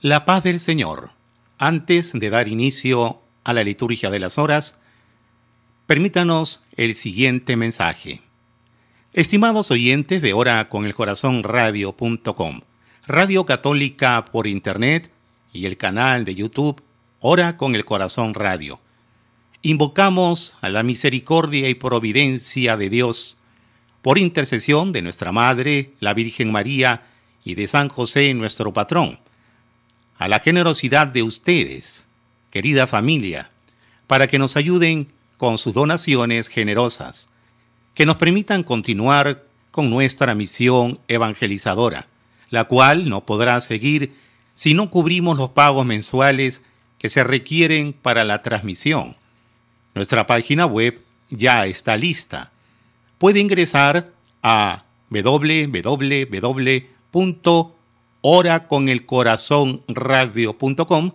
La paz del Señor. Antes de dar inicio a la liturgia de las horas, permítanos el siguiente mensaje. Estimados oyentes de Hora con el Corazón Radio Católica por Internet y el canal de YouTube Hora con el Corazón Radio. Invocamos a la misericordia y providencia de Dios por intercesión de nuestra Madre, la Virgen María, y de San José, nuestro patrón a la generosidad de ustedes, querida familia, para que nos ayuden con sus donaciones generosas, que nos permitan continuar con nuestra misión evangelizadora, la cual no podrá seguir si no cubrimos los pagos mensuales que se requieren para la transmisión. Nuestra página web ya está lista. Puede ingresar a www oraconelcorazonradio.com, con el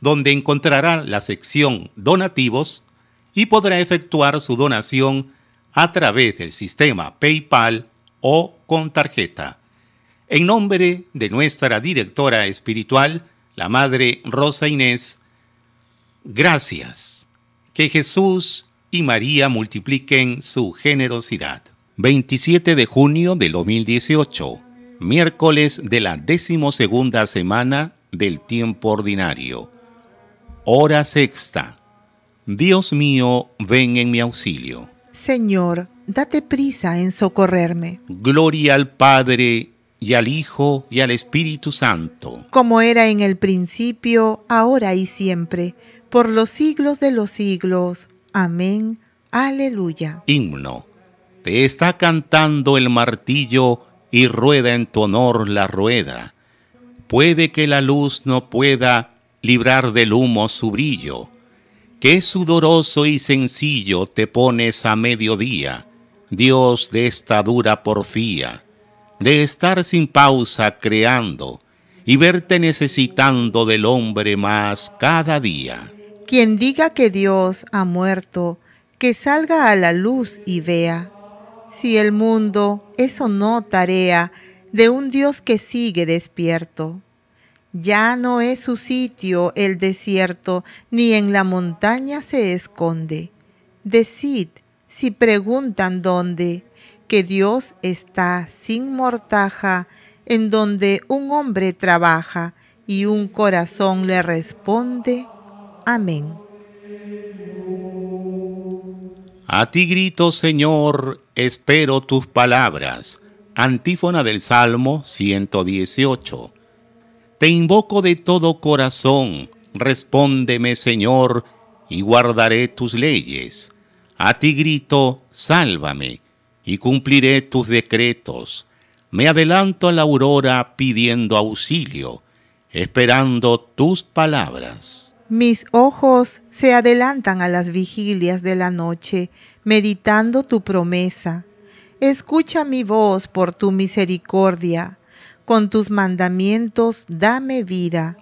donde encontrará la sección Donativos y podrá efectuar su donación a través del sistema PayPal o con tarjeta. En nombre de nuestra directora espiritual, la Madre Rosa Inés, gracias. Que Jesús y María multipliquen su generosidad. 27 de junio de 2018 miércoles de la decimosegunda semana del tiempo ordinario. Hora sexta. Dios mío, ven en mi auxilio. Señor, date prisa en socorrerme. Gloria al Padre y al Hijo y al Espíritu Santo. Como era en el principio, ahora y siempre, por los siglos de los siglos. Amén. Aleluya. Himno. Te está cantando el martillo y rueda en tu honor la rueda. Puede que la luz no pueda librar del humo su brillo, que sudoroso y sencillo te pones a mediodía, Dios de esta dura porfía, de estar sin pausa creando y verte necesitando del hombre más cada día. Quien diga que Dios ha muerto, que salga a la luz y vea si el mundo es o no tarea de un Dios que sigue despierto. Ya no es su sitio el desierto, ni en la montaña se esconde. Decid, si preguntan dónde, que Dios está sin mortaja, en donde un hombre trabaja y un corazón le responde, Amén. A ti grito, Señor, espero tus palabras. Antífona del Salmo 118. Te invoco de todo corazón, respóndeme Señor, y guardaré tus leyes. A ti grito, sálvame, y cumpliré tus decretos. Me adelanto a la aurora pidiendo auxilio, esperando tus palabras. Mis ojos se adelantan a las vigilias de la noche, meditando tu promesa. Escucha mi voz por tu misericordia. Con tus mandamientos dame vida.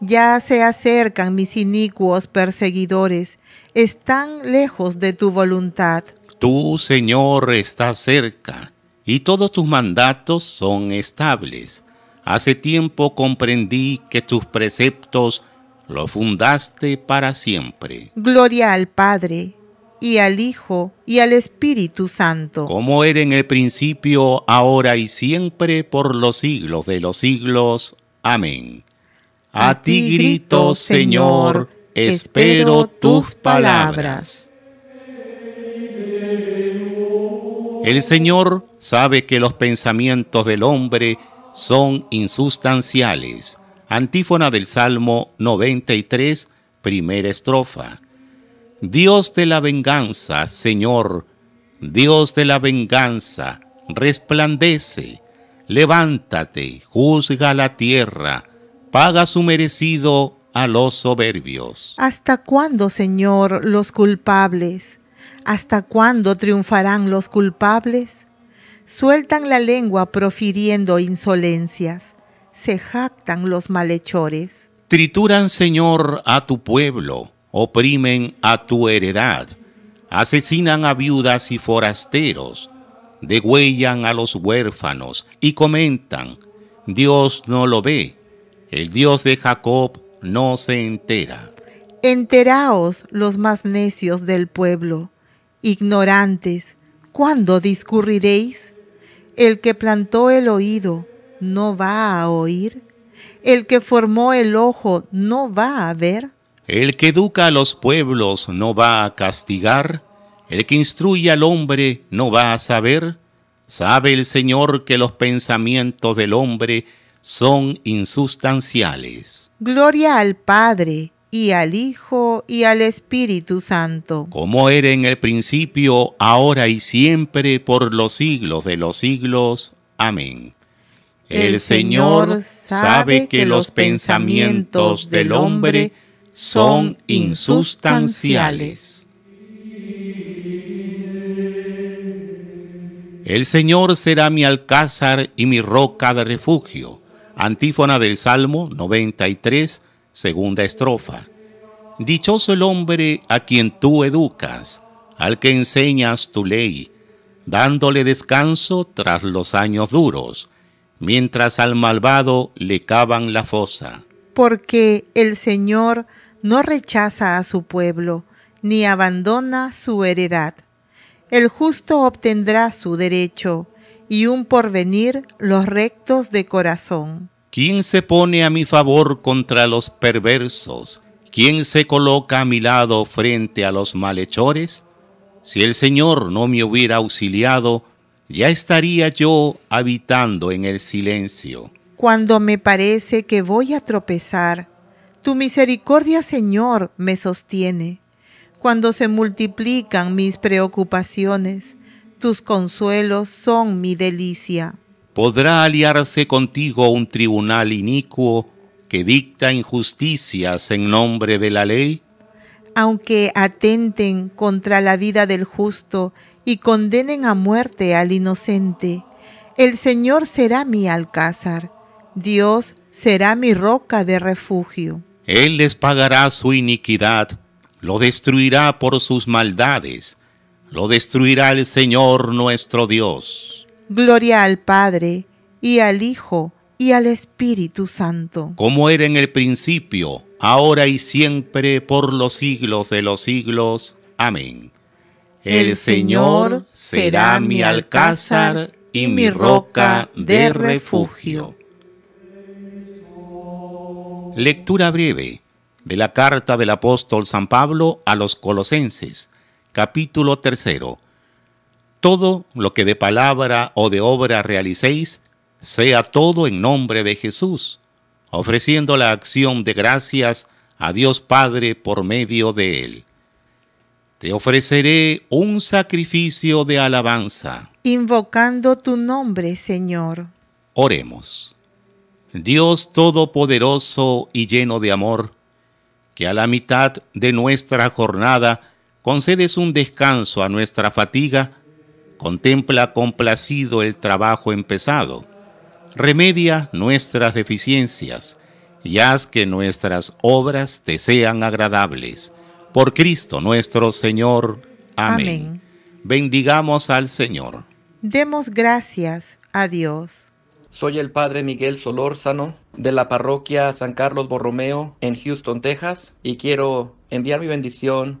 Ya se acercan mis inicuos perseguidores, están lejos de tu voluntad. Tú, Señor, está cerca, y todos tus mandatos son estables. Hace tiempo comprendí que tus preceptos lo fundaste para siempre. Gloria al Padre, y al Hijo, y al Espíritu Santo. Como era en el principio, ahora y siempre, por los siglos de los siglos. Amén. A, ti grito, Señor, espero tus palabras. El Señor sabe que los pensamientos del hombre son insustanciales Antífona del Salmo 93, primera estrofa. Dios de la venganza, Señor, Dios de la venganza, resplandece, levántate, juzga la tierra, paga su merecido a los soberbios. ¿Hasta cuándo, Señor, los culpables? ¿Hasta cuándo triunfarán los culpables? Sueltan la lengua profiriendo insolencias se jactan los malhechores. Trituran, Señor, a tu pueblo, oprimen a tu heredad, asesinan a viudas y forasteros, degüellan a los huérfanos y comentan, Dios no lo ve, el Dios de Jacob no se entera. Enteraos los más necios del pueblo, ignorantes, ¿cuándo discurriréis? El que plantó el oído, no va a oír? ¿El que formó el ojo no va a ver? El que educa a los pueblos no va a castigar, el que instruye al hombre no va a saber. Sabe el Señor que los pensamientos del hombre son insustanciales. Gloria al Padre y al Hijo y al Espíritu Santo. Como era en el principio, ahora y siempre, por los siglos de los siglos. Amén. El Señor sabe que los pensamientos del hombre son insustanciales. El Señor será mi alcázar y mi roca de refugio. Antífona del Salmo 93, segunda estrofa. Dichoso el hombre a quien tú educas, al que enseñas tu ley, dándole descanso tras los años duros mientras al malvado le cavan la fosa. Porque el Señor no rechaza a su pueblo, ni abandona su heredad. El justo obtendrá su derecho, y un porvenir los rectos de corazón. ¿Quién se pone a mi favor contra los perversos? ¿Quién se coloca a mi lado frente a los malhechores? Si el Señor no me hubiera auxiliado, ya estaría yo habitando en el silencio. Cuando me parece que voy a tropezar, tu misericordia, Señor, me sostiene. Cuando se multiplican mis preocupaciones, tus consuelos son mi delicia. ¿Podrá aliarse contigo un tribunal inicuo que dicta injusticias en nombre de la ley? Aunque atenten contra la vida del justo y condenen a muerte al inocente. El Señor será mi alcázar, Dios será mi roca de refugio. Él les pagará su iniquidad, lo destruirá por sus maldades, lo destruirá el Señor nuestro Dios. Gloria al Padre, y al Hijo, y al Espíritu Santo. Como era en el principio, ahora y siempre, por los siglos de los siglos. Amén. El Señor será mi alcázar y mi roca de refugio. Lectura breve de la carta del apóstol San Pablo a los Colosenses, capítulo tercero. Todo lo que de palabra o de obra realicéis, sea todo en nombre de Jesús, ofreciendo la acción de gracias a Dios Padre por medio de él te ofreceré un sacrificio de alabanza. Invocando tu nombre, Señor. Oremos. Dios Todopoderoso y lleno de amor, que a la mitad de nuestra jornada concedes un descanso a nuestra fatiga, contempla complacido el trabajo empezado, remedia nuestras deficiencias y haz que nuestras obras te sean agradables por Cristo nuestro Señor. Amén. Bendigamos al Señor. Demos gracias a Dios. Soy el Padre Miguel Solórzano de la parroquia San Carlos Borromeo en Houston, Texas, y quiero enviar mi bendición